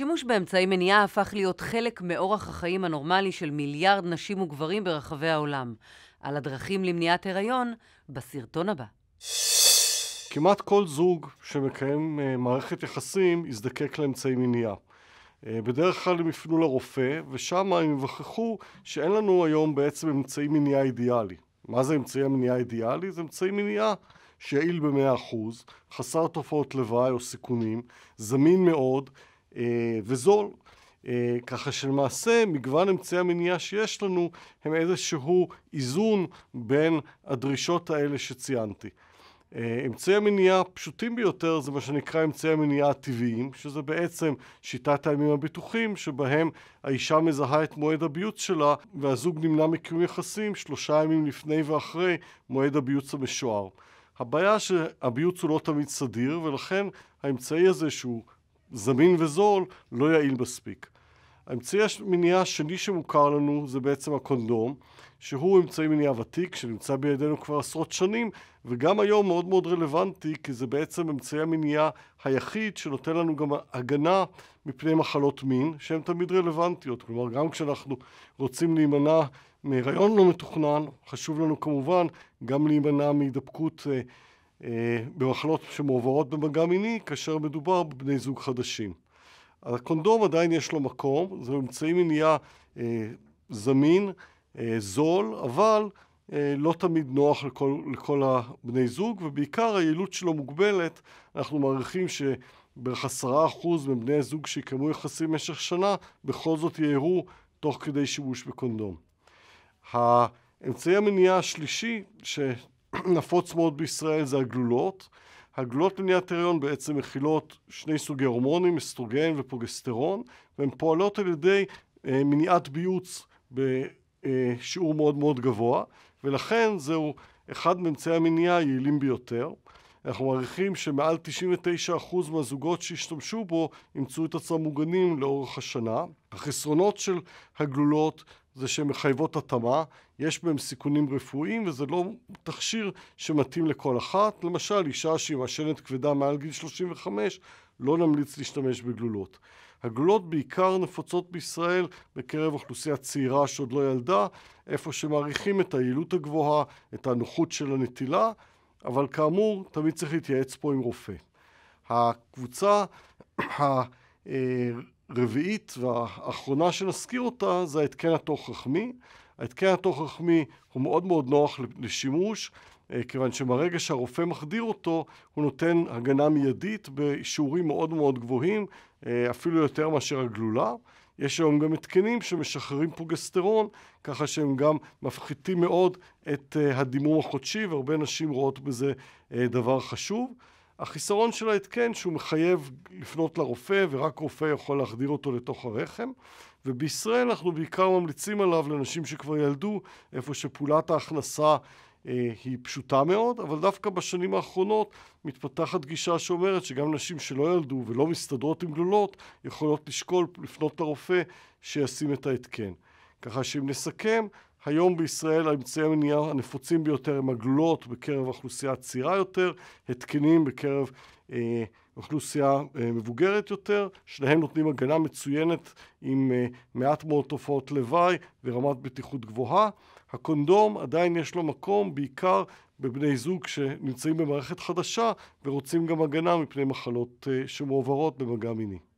השימוש באמצעי מניעה הפך להיות חלק מאורח החיים הנורמלי של מיליארד נשים וגברים ברחבי העולם. על הדרכים למניעת הריון, בסרטון הבא. כמעט כל זוג שמקיים אה, מערכת יחסים יזדקק לאמצעי מניעה. אה, בדרך כלל הם יפנו לרופא, ושם הם יווכחו שאין לנו היום בעצם אמצעי מניעה אידיאלי. מה זה אמצעי המניעה האידיאלי? זה אמצעי מניעה שיעיל ב-100%, חסר תופעות לוואי או סיכונים, זמין מאוד, אה, וזול. אה, ככה שלמעשה מגוון אמצעי המניעה שיש לנו הם איזשהו איזון בין הדרישות האלה שציינתי. אה, אמצעי המניעה הפשוטים ביותר זה מה שנקרא אמצעי המניעה הטבעיים, שזה בעצם שיטת הימים הביטוחים שבהם האישה מזהה את מועד הביוץ שלה והזוג נמנע מקיום יחסים שלושה ימים לפני ואחרי מועד הביוץ המשוער. הבעיה שהביוץ הוא לא תמיד סדיר ולכן האמצעי הזה שהוא זמין וזול, לא יעיל מספיק. האמצעי המניעה השני שמוכר לנו זה בעצם הקונדום, שהוא אמצעי מניעה ותיק שנמצא בידינו כבר עשרות שנים, וגם היום מאוד מאוד רלוונטי, כי זה בעצם אמצעי המניעה היחיד שנותן לנו גם הגנה מפני מחלות מין, שהן תמיד רלוונטיות. כלומר, גם כשאנחנו רוצים להימנע מהיריון לא מתוכנן, חשוב לנו כמובן גם להימנע מהידבקות אה, אה, במחלות שמועברות במגע מיני כאשר מדובר בבני זוג חדשים. הקונדום עדיין יש לו מקום, זה אמצעי מניעה אה, זמין, אה, זול, אבל אה, לא תמיד נוח לכל, לכל הבני זוג, ובעיקר היעילות שלו מוגבלת. אנחנו מעריכים שבערך עשרה אחוז מבני הזוג שיקיימו יחסים במשך שנה, בכל זאת יערו תוך כדי שימוש בקונדום. האמצעי המניעה השלישי, ש... נפוץ מאוד בישראל זה הגלולות. הגלולות למניעת הריון בעצם מכילות שני סוגי הורמונים, אסטרוגן ופוגסטרון, והן פועלות על ידי אה, מניעת ביוץ בשיעור מאוד מאוד גבוה, ולכן זהו אחד מאמצעי המניעה היעילים ביותר. אנחנו מעריכים שמעל 99% מהזוגות שהשתמשו בו ימצאו את עצמם מוגנים לאורך השנה. החסרונות של הגלולות זה שהן מחייבות התאמה, יש בהן סיכונים רפואיים וזה לא תכשיר שמתאים לכל אחת. למשל, אישה שהיא מעשנת כבדה מעל גיל 35, לא נמליץ להשתמש בגלולות. הגלולות בעיקר נפוצות בישראל בקרב אוכלוסייה צעירה שעוד לא ילדה, איפה שמעריכים את היעילות הגבוהה, את הנוחות של הנטילה, אבל כאמור, תמיד צריך להתייעץ פה עם רופא. הקבוצה אה, הרביעית והאחרונה שנזכיר אותה זה ההתקן התוך רחמי. ההתקן התוך רחמי הוא מאוד מאוד נוח לשימוש, אה, כיוון שברגע שהרופא מחדיר אותו, הוא נותן הגנה מיידית בשיעורים מאוד מאוד גבוהים, אה, אפילו יותר מאשר הגלולה. יש היום גם התקנים שמשחררים פוגסטרון, ככה שהם גם מפחיתים מאוד את אה, הדימום החודשי, והרבה נשים רואות בזה דבר חשוב. החיסרון של ההתקן שהוא מחייב לפנות לרופא ורק רופא יכול להחדיר אותו לתוך הרחם ובישראל אנחנו בעיקר ממליצים עליו לנשים שכבר ילדו איפה שפעולת ההכנסה אה, היא פשוטה מאוד אבל דווקא בשנים האחרונות מתפתחת גישה שאומרת שגם נשים שלא ילדו ולא מסתדרות עם גלולות יכולות לשקול לפנות לרופא שישים את ההתקן ככה שאם נסכם היום בישראל האמצעי המניעה הנפוצים ביותר הם עגלות בקרב האוכלוסייה הצעירה יותר, התקנים בקרב אה, אוכלוסייה אה, מבוגרת יותר, שניהם נותנים הגנה מצוינת עם אה, מעט מאוד תופעות לוואי ורמת בטיחות גבוהה. הקונדום עדיין יש לו מקום בעיקר בבני זוג שנמצאים במערכת חדשה ורוצים גם הגנה מפני מחלות אה, שמועברות במגע מיני.